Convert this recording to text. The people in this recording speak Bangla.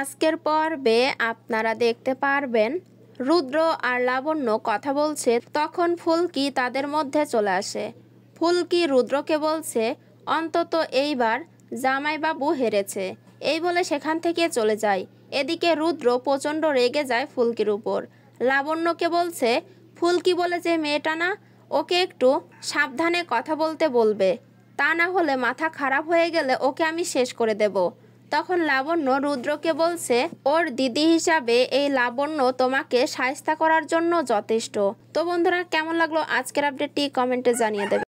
আজকের পর্বে আপনারা দেখতে পারবেন রুদ্র আর লাবণ্য কথা বলছে তখন ফুলকি তাদের মধ্যে চলে আসে ফুলকি রুদ্রকে বলছে অন্তত এইবার জামাইবাবু হেরেছে এই বলে সেখান থেকে চলে যায় এদিকে রুদ্র প্রচণ্ড রেগে যায় ফুলকির উপর লাবণ্যকে বলছে ফুলকি বলে যে মেয়েটা না ওকে একটু সাবধানে কথা বলতে বলবে তা না হলে মাথা খারাপ হয়ে গেলে ওকে আমি শেষ করে দেবো তখন লাবণ্য রুদ্রকে বলছে ওর দিদি হিসাবে এই লাবণ্য তোমাকে সায়স্তা করার জন্য যথেষ্ট তো বন্ধুরা কেমন লাগলো আজকের আপডেটটি কমেন্টে জানিয়ে দেবে